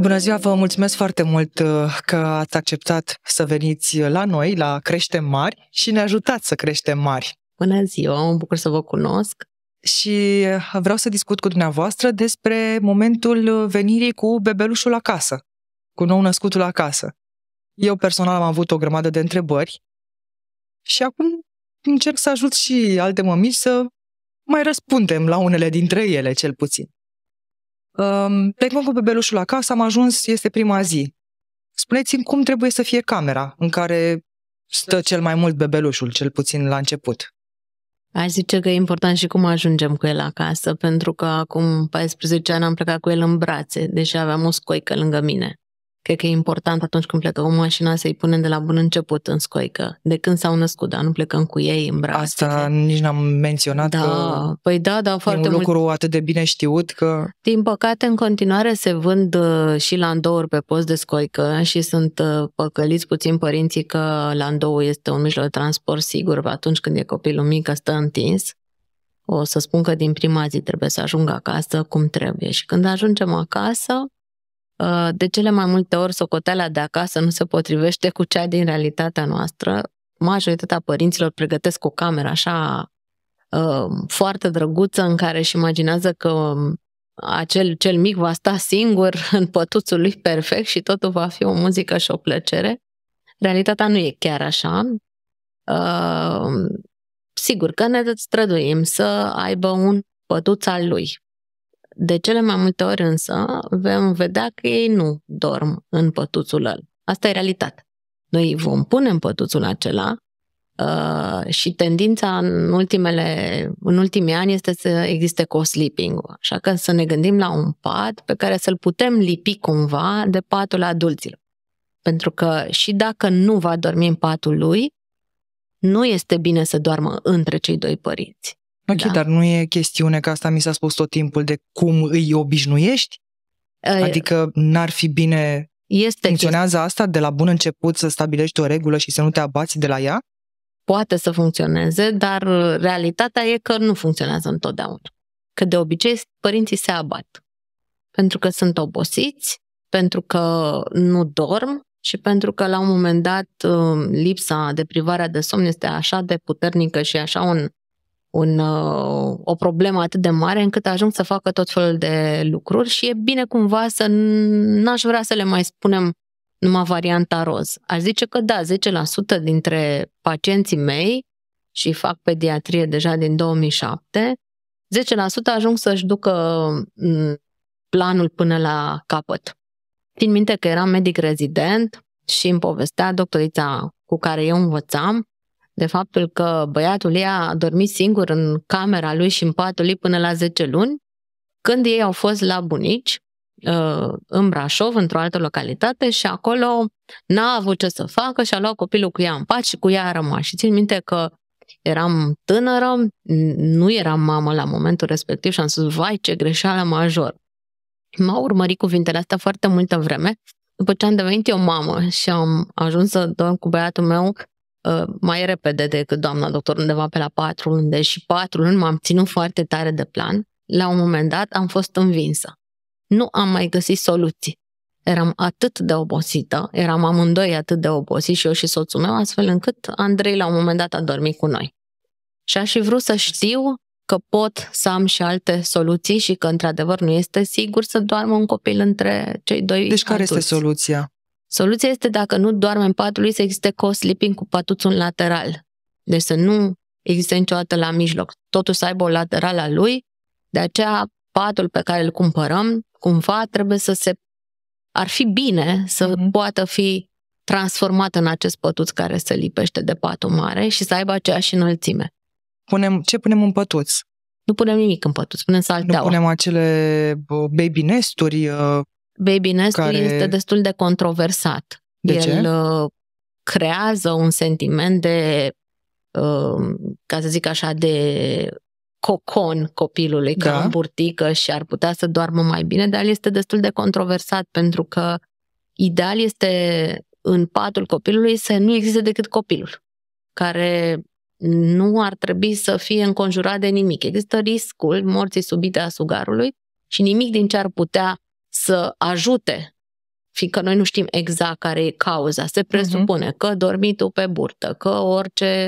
Bună ziua, vă mulțumesc foarte mult uh, că ați acceptat să veniți uh, la noi, la Crește Mari și ne ajutați să creștem mari. Bună ziua, mă bucur să vă cunosc. Și uh, vreau să discut cu dumneavoastră despre momentul venirii cu bebelușul acasă, cu nou-născutul acasă. Eu personal am avut o grămadă de întrebări și acum încerc să ajut și alte mămici să mai răspundem la unele dintre ele, cel puțin. Um, plecăm cu bebelușul acasă, am ajuns, este prima zi. Spuneți-mi cum trebuie să fie camera în care stă cel mai mult bebelușul, cel puțin la început. Aș zice că e important și cum ajungem cu el acasă, pentru că acum 14 ani am plecat cu el în brațe, deși aveam o scoică lângă mine. Cred că e important atunci când plecă o mașină să-i punem de la bun început în scoică, de când s-au născut, dar nu plecăm cu ei în brațe. Asta că... nici n-am menționat. Da, că uh, păi da, da, foarte un lucru mult... atât de bine știut că... Din păcate, în continuare se vând uh, și landouri pe post de scoică și sunt uh, păcăliți puțin părinții că landoul este un mijloc de transport sigur atunci când e copilul mic, că stă întins. O să spun că din prima zi trebuie să ajungă acasă cum trebuie și când ajungem acasă, Uh, de cele mai multe ori socoteala de acasă nu se potrivește cu cea din realitatea noastră. Majoritatea părinților pregătesc o cameră așa uh, foarte drăguță în care își imaginează că um, acel cel mic va sta singur în pătuțul lui perfect și totul va fi o muzică și o plăcere. Realitatea nu e chiar așa. Uh, sigur că ne străduim să aibă un pătuț al lui, de cele mai multe ori însă vom vedea că ei nu dorm în pătuțul ăla. Asta e realitatea. Noi vom pune în pătuțul acela uh, și tendința în, ultimele, în ultimii ani este să existe co-sleeping Așa că să ne gândim la un pat pe care să-l putem lipi cumva de patul adulților. Pentru că și dacă nu va dormi în patul lui, nu este bine să doarmă între cei doi părinți. Ok, da. dar nu e chestiune că asta mi s-a spus tot timpul de cum îi obișnuiești? Ă, adică n-ar fi bine este funcționează chesti... asta de la bun început să stabilești o regulă și să nu te abați de la ea? Poate să funcționeze, dar uh, realitatea e că nu funcționează întotdeauna. Că de obicei părinții se abat. Pentru că sunt obosiți, pentru că nu dorm și pentru că la un moment dat uh, lipsa de privarea de somn este așa de puternică și așa un un, uh, o problemă atât de mare încât ajung să facă tot felul de lucruri și e bine cumva să n-aș vrea să le mai spunem numai varianta roz. Aș zice că da, 10% dintre pacienții mei și fac pediatrie deja din 2007, 10% ajung să-și ducă mm, planul până la capăt. Țin minte că eram medic rezident și îmi povestea doctorița cu care eu învățam de faptul că băiatul ei a dormit singur în camera lui și în patul lui până la 10 luni, când ei au fost la bunici, uh, în Brașov, într-o altă localitate și acolo n-a avut ce să facă și a luat copilul cu ea în pat și cu ea a rămas. Și țin minte că eram tânără, nu eram mamă la momentul respectiv și am spus, vai, ce greșeală major. M-au urmărit cuvintele astea foarte multă vreme. După ce am devenit eu mamă și am ajuns să dorm cu băiatul meu, Uh, mai repede decât doamna doctor, undeva pe la patru luni, deși patru luni m-am ținut foarte tare de plan, la un moment dat am fost învinsă. Nu am mai găsit soluții. Eram atât de obosită, eram amândoi atât de obosiți și eu și soțul meu, astfel încât Andrei la un moment dat a dormit cu noi. Și aș fi vrut să știu că pot să am și alte soluții și că într-adevăr nu este sigur să doarmă un copil între cei doi Deci adulți. care este soluția? Soluția este dacă nu doarme în patul lui să existe co-sleeping cu patuțul lateral. Deci să nu existe niciodată la mijloc. Totul să aibă o lateral a lui, de aceea patul pe care îl cumpărăm, cumva trebuie să se... Ar fi bine să mm-hmm. poată fi transformat în acest pătuț care se lipește de patul mare și să aibă aceeași înălțime. Punem, ce punem în pătuț? Nu punem nimic în pătuț, punem salteaua. Nu punem acele baby nesturi, uh, Baby nest, care... este destul de controversat. De El ce? Uh, creează un sentiment de, uh, ca să zic așa, de cocon copilului, da. ca în burtică și ar putea să doarmă mai bine, dar este destul de controversat pentru că ideal este în patul copilului să nu existe decât copilul, care nu ar trebui să fie înconjurat de nimic. Există riscul morții subite a sugarului și nimic din ce ar putea să ajute fiindcă noi nu știm exact care e cauza. Se presupune uh-huh. că dormitul pe burtă, că orice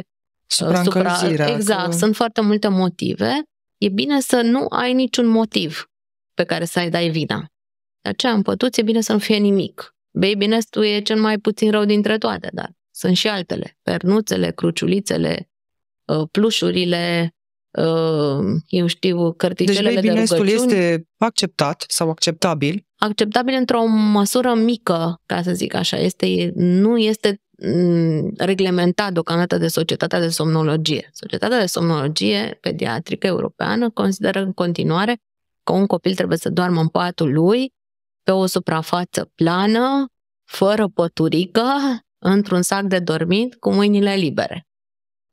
uh, supra... Exact, că... sunt foarte multe motive. E bine să nu ai niciun motiv pe care să-i dai vina. De aceea, în pătuți, e bine să nu fie nimic. Baby nest e cel mai puțin rău dintre toate, dar sunt și altele. Pernuțele, cruciulițele, uh, plușurile, Ehm, eu știu, cărticelele deci, de rugăciuni. Deci este acceptat sau acceptabil? Acceptabil într-o măsură mică, ca să zic așa. Este, nu este mm, reglementat deocamdată de Societatea de Somnologie. Societatea de Somnologie Pediatrică Europeană consideră în continuare că un copil trebuie să doarmă în patul lui, pe o suprafață plană, fără păturică, într-un sac de dormit, cu mâinile libere.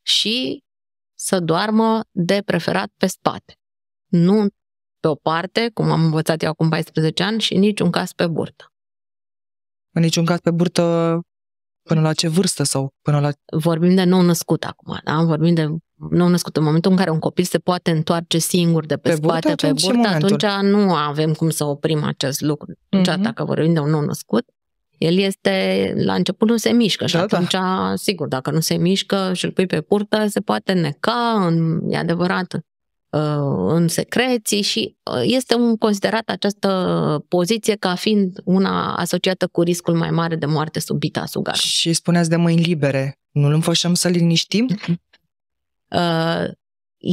Și să doarmă de preferat pe spate. Nu pe o parte, cum am învățat eu acum 14 ani, și niciun caz pe burtă. În niciun caz pe burtă până la ce vârstă sau până la... Vorbim de nou-născut acum, da? Vorbim de nou-născut. În momentul în care un copil se poate întoarce singur de pe, pe spate, burtă, pe burtă, atunci nu avem cum să oprim acest lucru. Atunci, mm-hmm. dacă vorbim de un nou-născut, el este, la început nu se mișcă și da, da. atunci, da. sigur, dacă nu se mișcă și îl pui pe purtă, se poate neca, în, e adevărat, uh, în secreții și uh, este un considerat această poziție ca fiind una asociată cu riscul mai mare de moarte subită a sugarului. Și spuneați de mâini libere. Nu-l înfășăm să liniștim? Mm-hmm. Uh,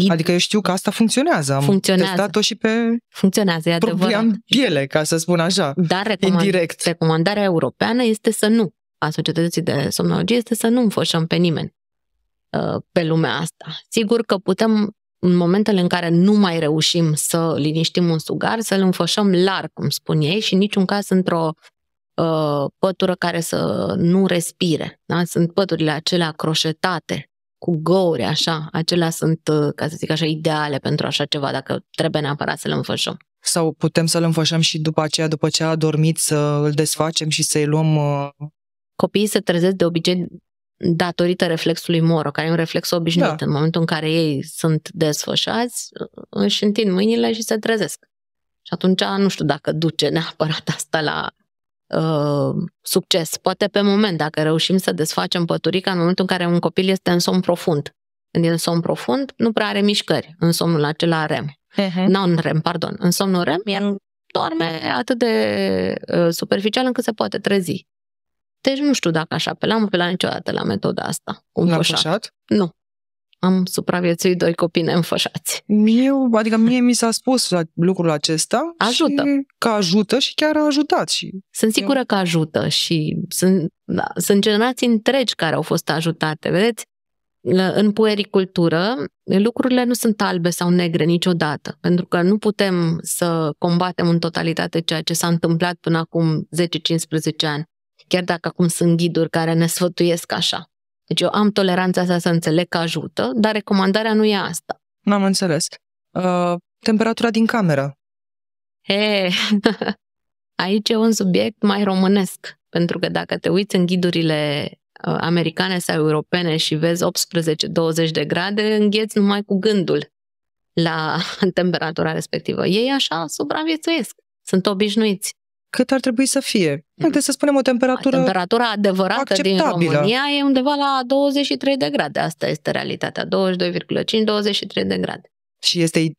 Adică eu știu că asta funcționează. Am funcționează. testat-o și pe funcționează, e adevărat. piele, ca să spun așa, Dar recomand- indirect. recomandarea europeană este să nu, a societății de somnologie, este să nu înfășăm pe nimeni uh, pe lumea asta. Sigur că putem, în momentele în care nu mai reușim să liniștim un sugar, să-l înfășăm larg, cum spun ei, și niciun caz într-o uh, pătură care să nu respire. Da? Sunt păturile acelea croșetate, cu găuri, așa, acelea sunt, uh, ca să zic așa, ideale pentru așa ceva, dacă trebuie neapărat să le înfășăm. Sau putem să-l înfășăm și după aceea, după ce a dormit să îl desfacem și să-i luăm... Uh, Copiii se trezesc de obicei datorită reflexului moro, care e un reflex obișnuit. Da. În momentul în care ei sunt desfășați, își întind mâinile și se trezesc. Și atunci nu știu dacă duce neapărat asta la Uh, succes. Poate pe moment, dacă reușim să desfacem păturica în momentul în care un copil este în somn profund. Când e în somn profund, nu prea are mișcări în somnul acela REM. Uh-huh. Non-REM, pardon. În somnul REM, el doarme atât de uh, superficial încât se poate trezi. Deci nu știu dacă aș apela, am la niciodată la metoda asta. Cum la pușat? Nu am supraviețuit doi copii neînfășați. Eu, adică mie mi s-a spus lucrul acesta. Ajută. Și că ajută și chiar a ajutat. Și sunt sigură eu... că ajută și sunt, da, sunt generații întregi care au fost ajutate. Vedeți, în puericultură, lucrurile nu sunt albe sau negre niciodată, pentru că nu putem să combatem în totalitate ceea ce s-a întâmplat până acum 10-15 ani, chiar dacă acum sunt ghiduri care ne sfătuiesc așa. Deci eu am toleranța asta să înțeleg că ajută, dar recomandarea nu e asta. N-am înțeles. Uh, temperatura din cameră. He, aici e un subiect mai românesc, pentru că dacă te uiți în ghidurile uh, americane sau europene și vezi 18-20 de grade, îngheți numai cu gândul la temperatura respectivă. Ei așa supraviețuiesc, sunt obișnuiți cât ar trebui să fie. Haideți să spunem o temperatură Temperatura adevărată acceptabilă. din România e undeva la 23 de grade. Asta este realitatea. 22,5-23 de grade. Și este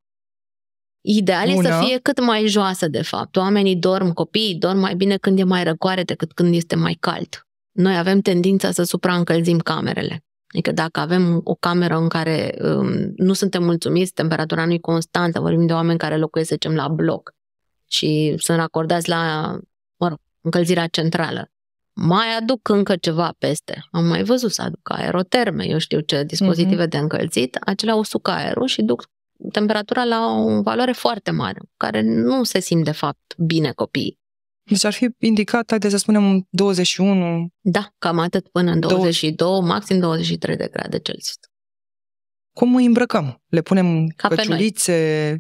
Ideal este să fie cât mai joasă, de fapt. Oamenii dorm, copiii dorm mai bine când e mai răcoare decât când este mai cald. Noi avem tendința să supraîncălzim camerele. Adică dacă avem o cameră în care um, nu suntem mulțumiți, temperatura nu e constantă, vorbim de oameni care locuiesc, să zicem, la bloc, și sunt acordați la, mă rog, încălzirea centrală. Mai aduc încă ceva peste. Am mai văzut să aduc aeroterme, eu știu ce, dispozitive uh-huh. de încălzit, Acelea usucă aerul și duc temperatura la o valoare foarte mare, care nu se simt de fapt bine copiii. Deci ar fi indicat, haideți să spunem, 21... Da, cam atât până în 22, 20. maxim 23 de grade Celsius. Cum îi îmbrăcăm? Le punem Ca căciulițe,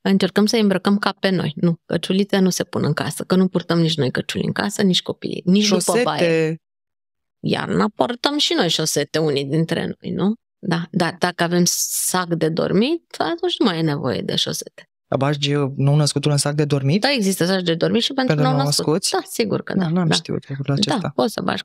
încercăm să îmbrăcăm ca pe noi. Nu, căciulite nu se pun în casă, că nu purtăm nici noi căciuli în casă, nici copiii, nici Șosete. după baie. Iarna portăm și noi șosete, unii dintre noi, nu? Da, dar dacă avem sac de dormit, atunci nu mai e nevoie de șosete. Bagi nou-născutul în sac de dormit? Da, există sac de dormit și pentru, pentru nou-născut. Da, sigur că da. Da, n-am da. știut lucrul acesta. Da, da, poți să bagi.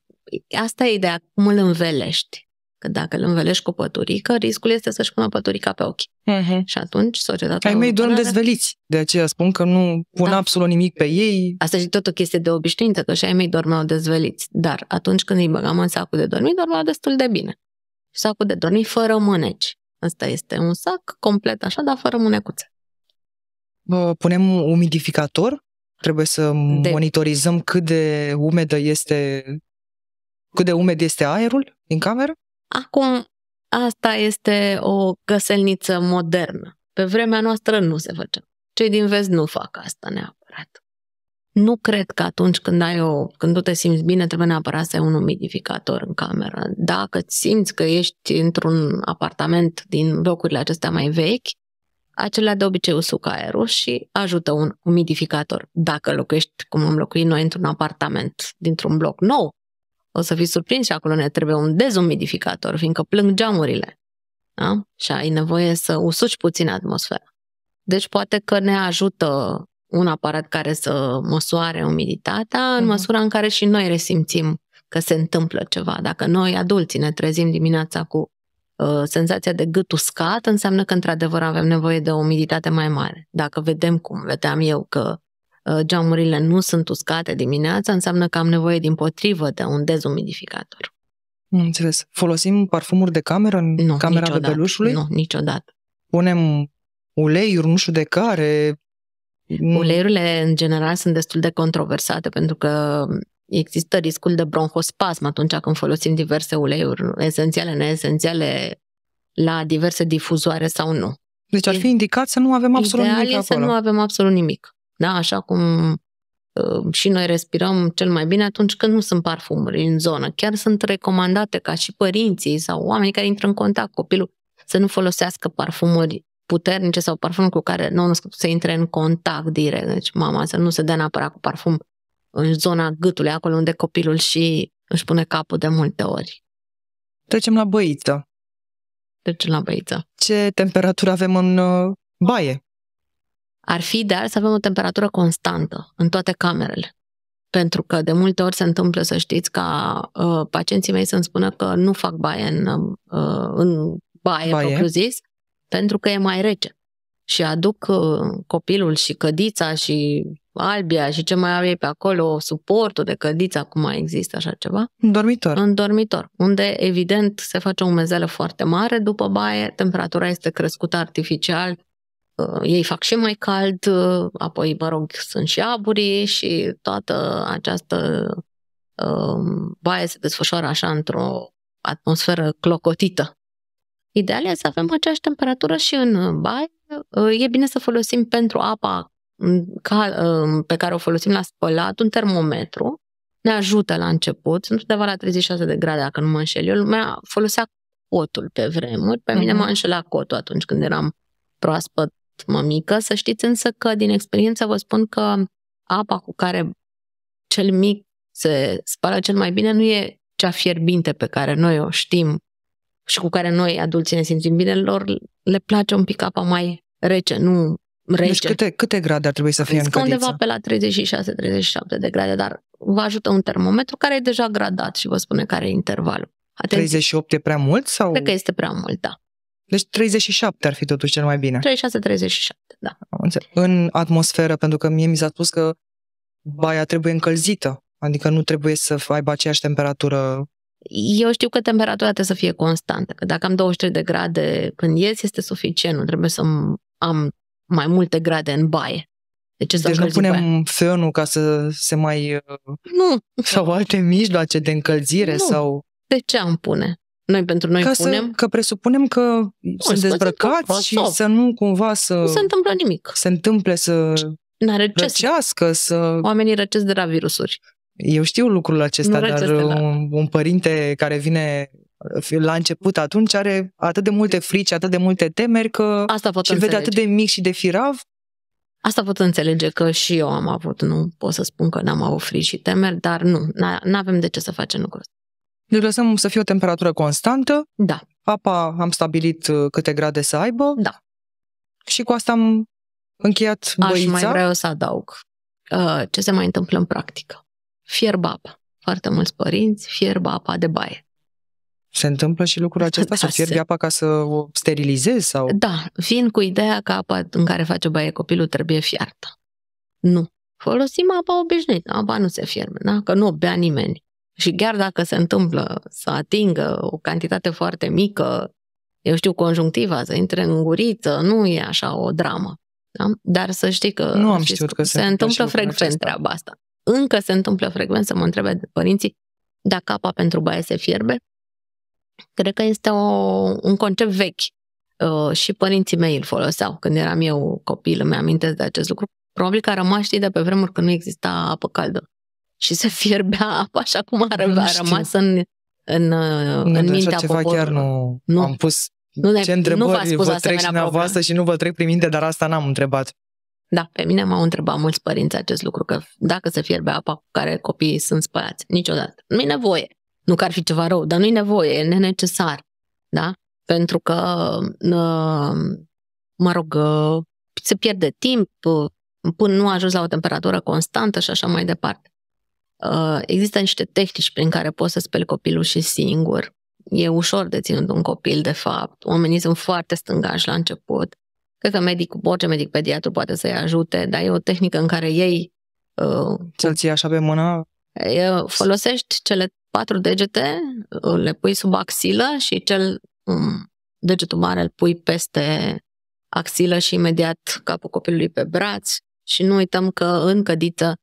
Asta e ideea, cum îl învelești. Că dacă îl învelești cu păturică, riscul este să-și pună păturica pe ochi. Uh-huh. Și atunci societatea... Ai mei dorm dezveliți, de aceea spun că nu pun da. absolut nimic pe ei. Asta și tot o chestie de obișnuință, că și ai mei dormeau dezveliți. Dar atunci când îi băgam în sacul de dormit, dormeau destul de bine. Și sacul de dormit fără mâneci. Asta este un sac complet așa, dar fără mânecuțe. Bă, punem umidificator? Trebuie să de... monitorizăm cât de umedă este cât de umed este aerul din cameră? Acum, asta este o găselniță modernă. Pe vremea noastră nu se făcea. Cei din vest nu fac asta neapărat. Nu cred că atunci când ai o, când tu te simți bine, trebuie neapărat să ai un umidificator în cameră. Dacă simți că ești într-un apartament din locurile acestea mai vechi, acelea de obicei usucă aerul și ajută un umidificator. Dacă locuiești cum am locuit noi într-un apartament dintr-un bloc nou, o să fii surprins și acolo ne trebuie un dezumidificator, fiindcă plâng geamurile. Da? Și ai nevoie să usuci puțin atmosfera. Deci poate că ne ajută un aparat care să măsoare umiditatea în mhm. măsura în care și noi resimțim că se întâmplă ceva. Dacă noi, adulții, ne trezim dimineața cu uh, senzația de gât uscat, înseamnă că, într-adevăr, avem nevoie de o umiditate mai mare. Dacă vedem cum vedeam eu că Uh, geamurile nu sunt uscate dimineața, înseamnă că am nevoie din potrivă de un dezumidificator. Înțeles. Folosim parfumuri de cameră în nu, camera niciodată. bebelușului? Nu, niciodată. Punem uleiuri, nu știu de care. Uleiurile, în general, sunt destul de controversate pentru că există riscul de bronhospasm atunci când folosim diverse uleiuri, esențiale, neesențiale, la diverse difuzoare sau nu. Deci ar fi indicat să nu avem absolut Ideal nimic e acolo. să nu avem absolut nimic. Da? Așa cum uh, și noi respirăm cel mai bine atunci când nu sunt parfumuri în zonă. Chiar sunt recomandate ca și părinții sau oamenii care intră în contact cu copilul să nu folosească parfumuri puternice sau parfumuri cu care nu se să intre în contact direct. Deci mama să nu se dea neapărat cu parfum în zona gâtului, acolo unde copilul și își pune capul de multe ori. Trecem la băiță. Trecem la băiță. Ce temperatură avem în uh, baie? Ar fi ideal să avem o temperatură constantă în toate camerele. Pentru că de multe ori se întâmplă, să știți, ca uh, pacienții mei să-mi spună că nu fac baie în, uh, în baie, baie. propriu-zis, pentru că e mai rece. Și aduc uh, copilul și cădița și albia și ce mai au ei pe acolo, suportul de cădiță, acum mai există așa ceva. În dormitor. În dormitor, unde evident se face o umezeală foarte mare după baie, temperatura este crescută artificial Uh, ei fac și mai cald, uh, apoi, mă rog, sunt și aburi și toată această um, baie se desfășoară așa într-o atmosferă clocotită. Ideal e să avem aceeași temperatură și în baie. Uh, e bine să folosim pentru apa um, pe care o folosim la spălat un termometru. Ne ajută la început. Sunt undeva la 36 de grade, dacă nu mă înșel. Eu lumea folosea cotul pe vremuri. Pe mine mm-hmm. m-a înșelat cotul atunci când eram proaspăt mămică. Să știți însă că, din experiență, vă spun că apa cu care cel mic se spală cel mai bine nu e cea fierbinte pe care noi o știm și cu care noi, adulții, ne simțim bine, lor le place un pic apa mai rece, nu rece. Deci câte, câte grade ar trebui să fie deci în cădiță? Undeva pe la 36-37 de grade, dar vă ajută un termometru care e deja gradat și vă spune care e intervalul. Atenție. 38 e prea mult? sau? Cred că este prea mult, da. Deci 37 ar fi totuși cel mai bine. 36-37, da. În atmosferă, pentru că mie mi s-a spus că baia trebuie încălzită, adică nu trebuie să aibă aceeași temperatură. Eu știu că temperatura trebuie să fie constantă, că dacă am 23 de grade când ies, este suficient, nu trebuie să am mai multe grade în baie. De ce deci nu punem fionul ca să se mai... Nu. Sau alte mijloace de încălzire nu. sau... De ce am pune? Noi pentru noi Ca punem... Să, că presupunem că nu, sunt dezbrăcați și să nu cumva să... Nu se întâmplă nimic. Se întâmple să N-are răcească, să... Oamenii răcesc de la virusuri. Eu știu lucrul acesta, nu dar la... un, părinte care vine la început atunci are atât de multe frici, atât de multe temeri că Asta pot și înțelege. vede atât de mic și de firav. Asta pot înțelege că și eu am avut, nu pot să spun că n-am avut frici și temeri, dar nu, nu avem de ce să facem lucrul ăsta. Deci lăsăm să fie o temperatură constantă. Da. Apa am stabilit uh, câte grade să aibă. Da. Și cu asta am încheiat băița. Aș mai vrea eu să adaug uh, ce se mai întâmplă în practică. Fierb apa. Foarte mulți părinți fierb apa de baie. Se întâmplă și lucrul acesta? Da, să fierbi se... apa ca să o sterilizezi? Sau... Da, vin cu ideea că apa în care face baie copilul trebuie fiartă. Nu. Folosim apa obișnuită. Apa nu se fierbe, da? că nu o bea nimeni. Și chiar dacă se întâmplă să atingă o cantitate foarte mică, eu știu, conjunctiva, să intre în guriță, nu e așa o dramă. Da? Dar să știi că, nu am știut că se, se întâmplă frecvent treaba asta. Încă se întâmplă frecvent să mă întrebe de părinții dacă apa pentru baie se fierbe. Cred că este o, un concept vechi. Uh, și părinții mei îl foloseau când eram eu copil, îmi amintesc de acest lucru. Probabil că a rămas, știi, de pe vremuri când nu exista apă caldă și se fierbea apa așa cum a, ră, a rămas în, în, uh, nu, în mintea ceva poporului. chiar nu, nu am pus nu ne, ce întrebări nu v-a spus vă trec și dumneavoastră și nu vă trec prin minte, dar asta n-am întrebat. Da, pe mine m-au întrebat mulți părinți acest lucru, că dacă se fierbe apa cu care copiii sunt spălați, niciodată. nu e nevoie. Nu că ar fi ceva rău, dar nu e nevoie, e nenecesar. Da? Pentru că, uh, mă rog, uh, se pierde timp până nu ajungi la o temperatură constantă și așa mai departe. Uh, există niște tehnici prin care poți să speli copilul și singur. E ușor de ținut un copil, de fapt. Oamenii sunt foarte stângași la început. Cred că medic, orice medic pediatru poate să-i ajute, dar e o tehnică în care ei... Uh, Ți-l ții așa pe mână? Folosești cele patru degete, uh, le pui sub axilă și cel um, degetul mare îl pui peste axilă și imediat capul copilului pe braț și nu uităm că în cădiță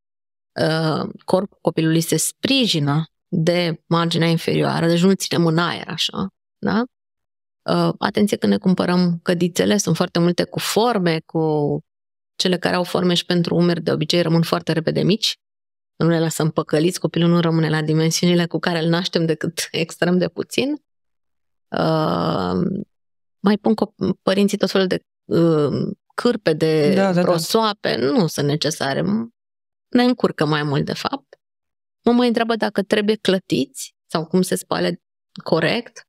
Uh, corpul copilului se sprijină de marginea inferioară, deci nu ținem în aer așa, da? Uh, atenție când ne cumpărăm cădițele, sunt foarte multe cu forme, cu cele care au forme și pentru umeri de obicei rămân foarte repede mici, nu le lăsăm păcăliți, copilul nu rămâne la dimensiunile cu care îl naștem decât extrem de puțin. Uh, mai pun cop- părinții tot felul de uh, cârpe, de da, da, prosoape, da. nu sunt necesare ne încurcă mai mult, de fapt. Mă mai întreabă dacă trebuie clătiți sau cum se spală corect.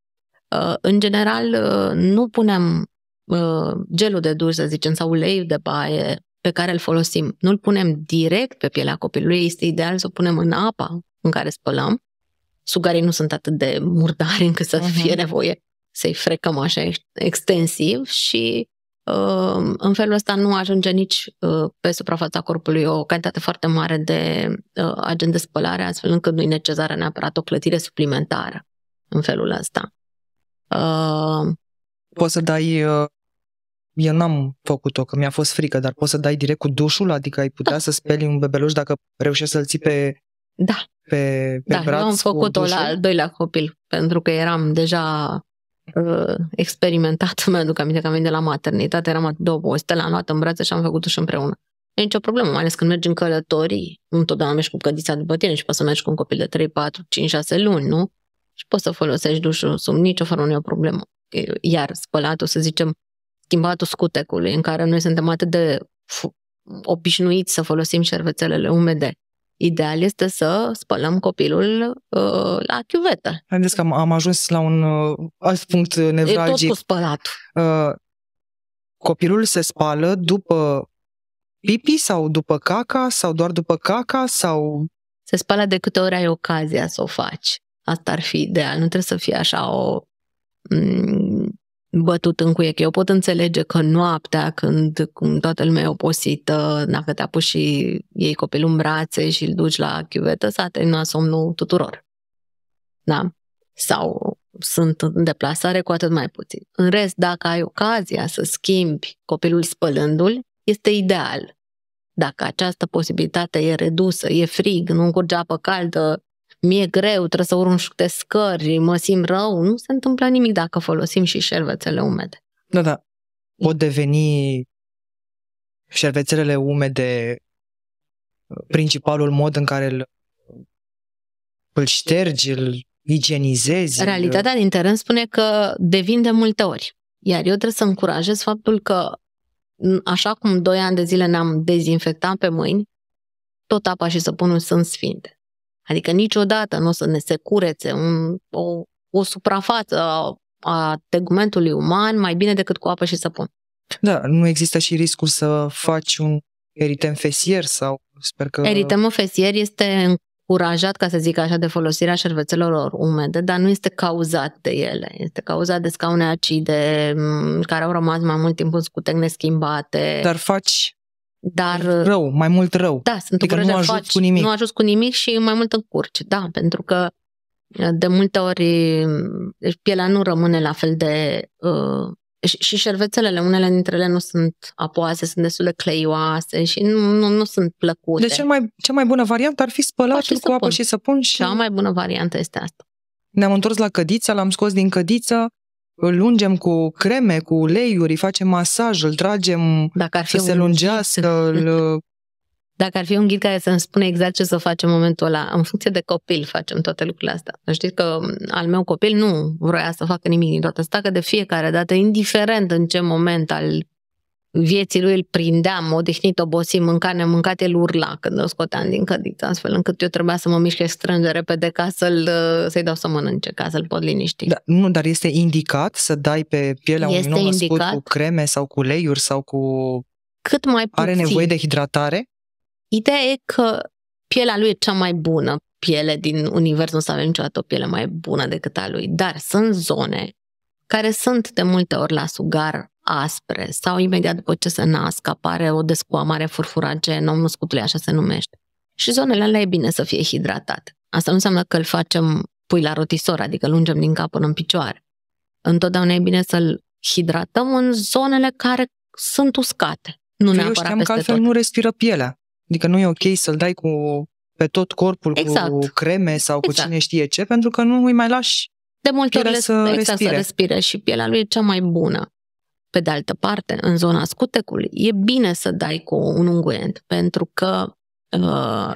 Uh, în general, uh, nu punem uh, gelul de duș, să zicem, sau uleiul de baie pe care îl folosim, nu-l punem direct pe pielea copilului, este ideal să o punem în apa în care spălăm. Sugarii nu sunt atât de murdari încât să uh-huh. fie nevoie să-i frecăm așa extensiv și Ehm, în felul ăsta nu ajunge nici ă, pe suprafața corpului o cantitate foarte mare de ă, agent de spălare, astfel încât nu i necesară neapărat o clătire suplimentară în felul ăsta. Ehm, poți să dai ă, eu n-am făcut-o, că mi-a fost frică, dar poți să dai direct cu dușul? Adică ai putea da. să speli un bebeluș dacă reușești să-l ții pe, da. pe, pe da, braț eu am făcut-o la al doilea copil, pentru că eram deja uh, experimentat, mi-aduc aminte că am venit de la maternitate, eram două poste, l-am luat în brațe și am făcut-o și împreună. Nu e nicio problemă, mai ales când mergi în călătorii, întotdeauna mergi cu cădița după tine și poți să mergi cu un copil de 3, 4, 5, 6 luni, nu? Și poți să folosești dușul sub nicio formă, nu e o problemă. Iar spălatul, să zicem, schimbatul scutecului, în care noi suntem atât de obișnuiți să folosim șervețelele umede Ideal este să spălăm copilul uh, la chiuvetă. Haideți că am, am ajuns la un uh, alt punct nevralgic. E tot cu spălat. Uh, copilul se spală după pipi sau după caca sau doar după caca sau... Se spală de câte ori ai ocazia să o faci. Asta ar fi ideal. Nu trebuie să fie așa o mm, bătut în cuiec. Eu pot înțelege că noaptea, când cum toată lumea e oposită, dacă te apuci și iei copilul în brațe și îl duci la chiuvetă, s-a terminat somnul tuturor. Da? Sau sunt în deplasare cu atât mai puțin. În rest, dacă ai ocazia să schimbi copilul spălându-l, este ideal. Dacă această posibilitate e redusă, e frig, nu curge apă caldă, mi-e greu, trebuie să urc de scări, mă simt rău, nu se întâmplă nimic dacă folosim și șervețele umede. Da, da. Pot deveni șervețelele umede uh, principalul mod în care îl, îl ștergi, îl igienizezi. Realitatea îl... din teren spune că devin de multe ori. Iar eu trebuie să încurajez faptul că așa cum doi ani de zile ne-am dezinfectat pe mâini, tot apa și săpunul sunt sfinte. Adică niciodată nu o să ne se curețe un, o, o suprafață a, a tegumentului uman mai bine decât cu apă și săpun. Da, nu există și riscul să faci un eritem fesier sau sper că... Eritemul fesier este încurajat, ca să zic așa, de folosirea șervețelor umede, dar nu este cauzat de ele. Este cauzat de scaune acide care au rămas mai mult timp în scutec neschimbate. Dar faci dar... Uh, rău, mai mult rău. Da, sunt adică nu ajut faci, cu nimic. Nu ajut cu nimic și mai mult încurci, da, pentru că uh, de multe ori uh, pielea nu rămâne la fel de... Uh, și, și șervețelele, unele dintre ele nu sunt apoase, sunt destul de cleioase și nu, nu, nu sunt plăcute. Deci cea mai, cea mai bună variantă ar fi spălatul cu apă și săpun și... Cea mai bună variantă este asta. Ne-am întors la cădiță, l-am scos din cădiță, îl lungem cu creme, cu uleiuri, facem masaj, îl tragem Dacă ar fi să se lungească, îl... Dacă ar fi un ghid care să-mi spune exact ce să facem în momentul ăla, în funcție de copil facem toate lucrurile astea. Știți că al meu copil nu vroia să facă nimic din toate asta că de fiecare dată, indiferent în ce moment al vieții lui îl prindeam, odihnit, obosit, mânca nemâncat, el urla când o scoteam din cădiță, astfel încât eu trebuia să mă mișc extrem de repede ca să-l, să-i dau să mănânce, ca să-l pot liniști. Da, nu, dar este indicat să dai pe pielea este unui nou născut cu creme sau cu leiuri sau cu... Cât mai puțin. Are nevoie de hidratare? Ideea e că pielea lui e cea mai bună piele din univers, nu s-a avea niciodată o piele mai bună decât a lui, dar sunt zone care sunt de multe ori la sugar aspre sau imediat după ce se nasc apare o descoamare în omul scutului așa se numește. Și zonele alea e bine să fie hidratate. Asta nu înseamnă că îl facem pui la rotisor, adică lungem din cap până în picioare. Întotdeauna e bine să-l hidratăm în zonele care sunt uscate. Nu Eu neapărat eu știam peste că altfel tot. nu respiră pielea. Adică nu e ok să-l dai cu pe tot corpul exact. cu creme sau cu exact. cine știe ce, pentru că nu îi mai lași de multe ori să, exact, respire. să respire și pielea lui e cea mai bună. Pe de altă parte, în zona scutecului, e bine să dai cu un unguent, pentru că uh,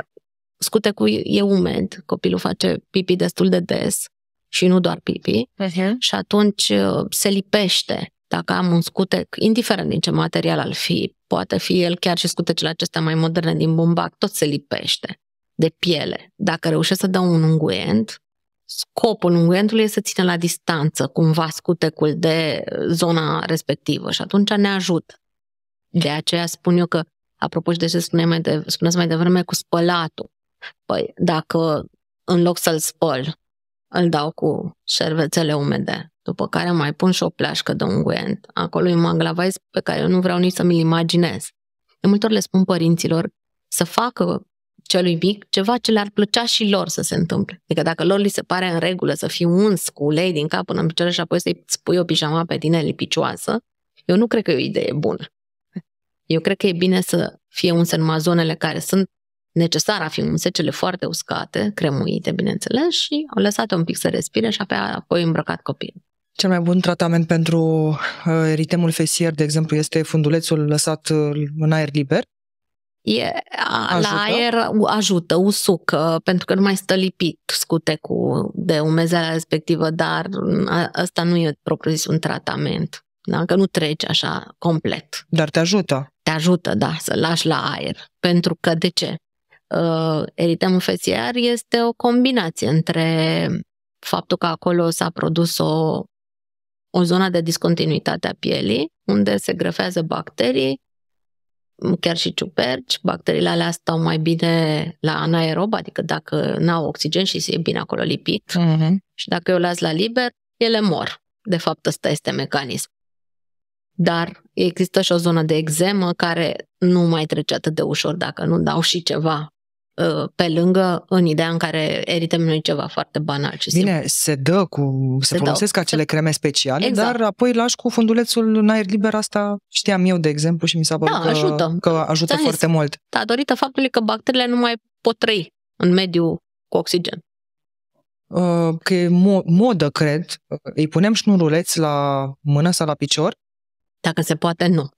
scutecul e umed, copilul face pipi destul de des și nu doar pipi, uh-huh. și atunci uh, se lipește. Dacă am un scutec, indiferent din ce material ar fi, poate fi el chiar și scutecele acestea mai moderne din bumbac, tot se lipește de piele. Dacă reușesc să dau un unguent, scopul unguentului este să țină la distanță cumva scutecul de zona respectivă și atunci ne ajută. De aceea spun eu că, apropo și de ce spuneam mai de, mai devreme cu spălatul, păi dacă în loc să-l spăl, îl dau cu șervețele umede, după care mai pun și o pleașcă de unguent. Acolo e un manglavaiz pe care eu nu vreau nici să mi-l imaginez. De multe ori le spun părinților să facă celui mic ceva ce le-ar plăcea și lor să se întâmple. Adică dacă lor li se pare în regulă să fii uns cu ulei din cap până în picioare și apoi să-i spui o pijama pe tine lipicioasă, eu nu cred că e o idee bună. Eu cred că e bine să fie unse numai zonele care sunt necesar a fi unse, cele foarte uscate, cremuite, bineînțeles, și au lăsat un pic să respire și apoi, apoi îmbrăcat copilul. Cel mai bun tratament pentru eritemul uh, fesier, de exemplu, este fundulețul lăsat uh, în aer liber, E, la ajută? La aer ajută, usucă, pentru că nu mai stă lipit scutecul de umezeala respectivă, dar mm, asta nu e propriu zis un tratament. Da? Că nu treci așa complet. Dar te ajută. Te ajută, da, să lași la aer. Pentru că, de ce? Uh, eritemul fețiar este o combinație între faptul că acolo s-a produs o, o zonă de discontinuitate a pielii, unde se grăfează bacterii chiar și ciuperci, bacteriile alea stau mai bine la anaerob, adică dacă n-au oxigen și se e bine acolo lipit uh-huh. și dacă eu las la liber, ele mor. De fapt, ăsta este mecanism. Dar există și o zonă de exemă care nu mai trece atât de ușor dacă nu dau și ceva Uh, pe lângă în ideea în care erităm noi ceva foarte banal. Și Bine, simplu. se dă cu, se, se folosesc dau. acele creme speciale, exact. dar apoi lași cu fundulețul în aer liber, asta știam eu, de exemplu, și mi s-a părut da, că ajută, că ajută foarte mult. mult. Datorită faptului că bacteriile nu mai pot trăi în mediu cu oxigen. Uh, că e mo- modă, cred. Îi punem șnuruleți la mână sau la picior? Dacă se poate, nu.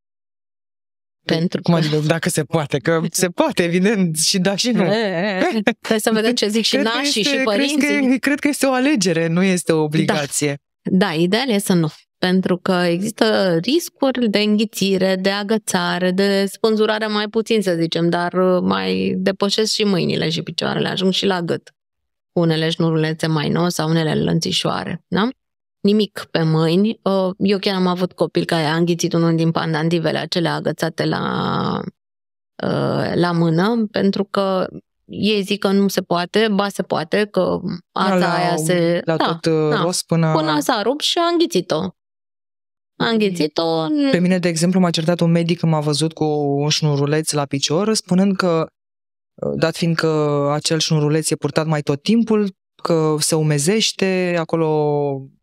Păi, pentru Cum că... adică dacă se poate? Că se poate, evident, și da și nu. Eh, eh, eh. Hai să vedem ce zic și nașii și părinții. Cred că, cred că este o alegere, nu este o obligație. Da, da ideal e să nu pentru că există riscuri de înghițire, de agățare, de spânzurare mai puțin, să zicem, dar uh, mai depășesc și mâinile și picioarele, ajung și la gât. Unele șnurulețe mai noi sau unele lănțișoare, da? nimic pe mâini. Uh, eu chiar am avut copil care a înghițit unul din pandantivele acelea agățate la, uh, la mână, pentru că ei zic că nu se poate, ba se poate, că ața la, aia se... La da, tot uh, da, rost până... Până s-a rupt și a înghițit-o. A mm. înghițit-o... Pe mine, de exemplu, m-a certat un medic când m-a văzut cu un șnuruleț la picior, spunând că, dat fiind că acel șnuruleț e purtat mai tot timpul, că se umezește, acolo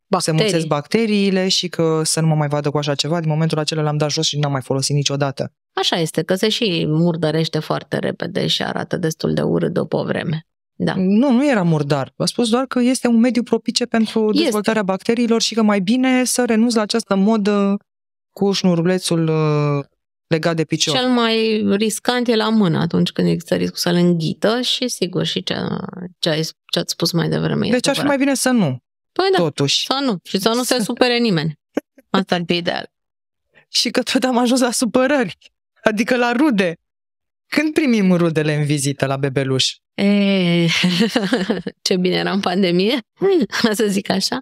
bacterii. se mulțesc bacteriile și că să nu mă mai vadă cu așa ceva. Din momentul acela l-am dat jos și n-am mai folosit niciodată. Așa este, că se și murdărește foarte repede și arată destul de urât după o vreme. Da. Nu, nu era murdar. V-a spus doar că este un mediu propice pentru este. dezvoltarea bacteriilor și că mai bine să renunți la această modă cu șnurulețul uh, legat de picior. Cel mai riscant e la mână atunci când există riscul să-l înghită și sigur și ce, ce, ai, ce ați spus mai devreme. Deci ar fi mai bine să nu. Păi da, totuși. Sau nu. Și să nu se supere nimeni. Asta ar fi ideal. Și că tot am ajuns la supărări. Adică la rude. Când primim rudele în vizită la bebeluș? E, ce bine era în pandemie, să zic așa.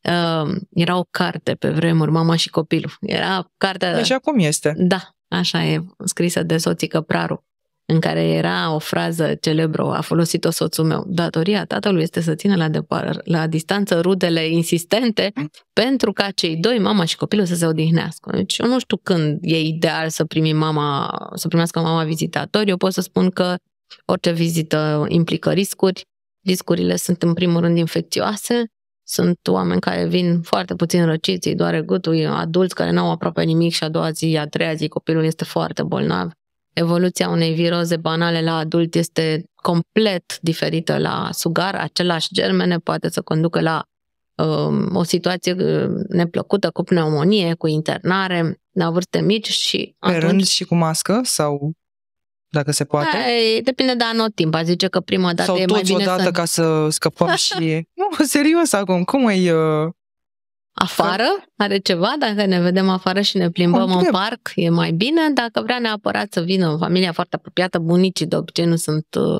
Uh, era o carte pe vremuri, Mama și copilul. Era cartea... Deci acum este. Da, așa e, scrisă de soțică Praru în care era o frază celebră, a folosit-o soțul meu, datoria tatălui este să țină la, depar, la distanță rudele insistente pentru ca cei doi, mama și copilul, să se odihnească. Deci eu nu știu când e ideal să, primi mama, să primească mama vizitator. eu pot să spun că orice vizită implică riscuri, riscurile sunt în primul rând infecțioase, sunt oameni care vin foarte puțin răciți, îi doare gâtul, adulți care n-au aproape nimic și a doua zi, a treia zi copilul este foarte bolnav evoluția unei viroze banale la adult este complet diferită la sugar, același germene poate să conducă la uh, o situație uh, neplăcută cu pneumonie, cu internare, la vârste mici și... Pe atunci... rând și cu mască sau dacă se poate? Da, depinde de anotimp. A zice că prima dată Sau e mai bine odată să... ca să scăpăm și... nu, serios acum, cum e Uh afară, are ceva, dacă ne vedem afară și ne plimbăm în parc, e mai bine. Dacă vrea neapărat să vină în familia foarte apropiată, bunicii de obicei nu sunt uh,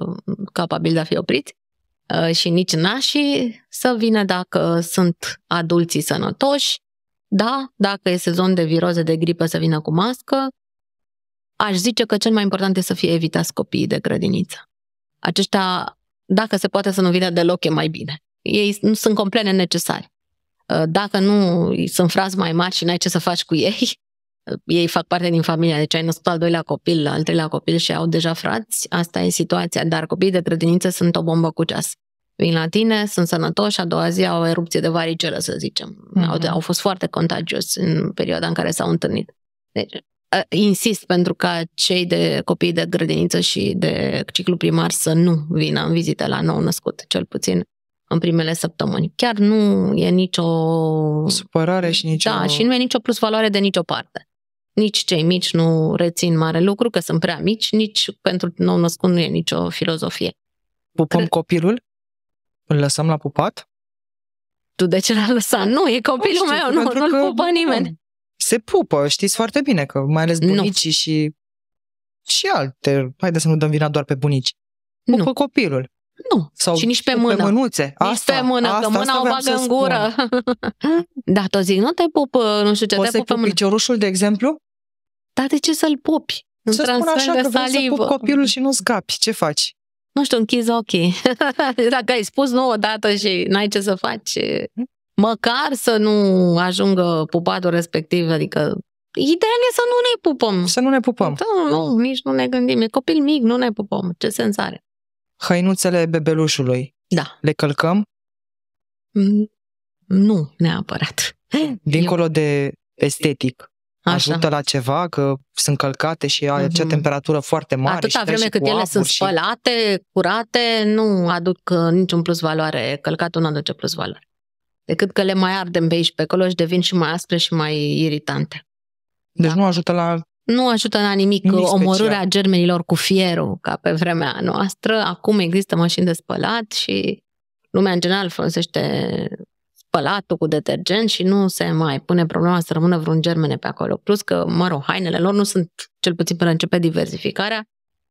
capabili de a fi opriți uh, și nici nașii, să vină dacă sunt adulții sănătoși, da, dacă e sezon de viroze de gripă să vină cu mască, aș zice că cel mai important e să fie evitați copiii de grădiniță. Aceștia, dacă se poate să nu vină deloc, e mai bine. Ei nu sunt complet necesari. Uh, dacă nu sunt frați mai mari și n-ai ce să faci cu ei, uh, ei fac parte din familia, deci ai născut al doilea copil, al treilea copil și au deja frați, asta e situația. Dar copiii de grădiniță sunt o bombă cu ceas. Vin la tine, sunt sănătoși, a doua zi au o erupție de varicelă, să zicem. Mm-hmm. Au, au fost foarte contagioși în perioada în care s-au întâlnit. Deci, uh, insist pentru ca cei de copii de grădiniță și de ciclu primar să nu vină în vizită la nou născut, cel puțin în primele săptămâni. Chiar nu e nicio... Supărare și nicio... Da, și nu e nicio plus valoare de nicio parte. Nici cei mici nu rețin mare lucru, că sunt prea mici, nici pentru nou născut nu e nicio filozofie. Pupăm Cred... copilul? Îl lăsăm la pupat? Tu de ce l-ai lăsat? Nu, e copilul nu știu, meu, nu, nu-l pupă nimeni. Nu. Se pupă, știți foarte bine că mai ales bunicii nu. și și alte, haide să nu dăm vina doar pe bunici. Pupă nu. copilul nu. Sau și nici pe mână. Pe mânuțe. Asta, nici pe mână, asta, că mâna asta o bagă în gură. da, tot zic, nu te pup, uh, nu știu ce, Poți te pup pe mână. piciorușul, de exemplu? Dar de ce să-l pupi? să spun așa că vrei să pup copilul și nu scapi. Ce faci? Nu știu, închizi ochii. Dacă ai spus nu odată și n-ai ce să faci, hm? măcar să nu ajungă pupatul respectiv, adică Ideal e să nu ne pupăm. Să nu ne pupăm. Da, nu, nici nu ne gândim. E copil mic, nu ne pupăm. Ce sens are? hăinuțele bebelușului. Da. Le călcăm? Mm, nu, neapărat. Dincolo Eu... de estetic. Așa. Ajută la ceva, că sunt călcate și ai acea mhm. temperatură foarte mare. Atâta și vreme cât ele sunt și... curate, nu aduc uh, niciun plus valoare. Călcatul nu aduce plus valoare. Decât că le mai ardem pe aici pe acolo și devin și mai aspre și mai iritante. Deci da? nu ajută la nu ajută la nimic nimic omorârea special. germenilor cu fierul, ca pe vremea noastră. Acum există mașini de spălat și lumea în general folosește spălatul cu detergent și nu se mai pune problema să rămână vreun germene pe acolo. Plus că, mă rog, hainele lor nu sunt, cel puțin până începe diversificarea,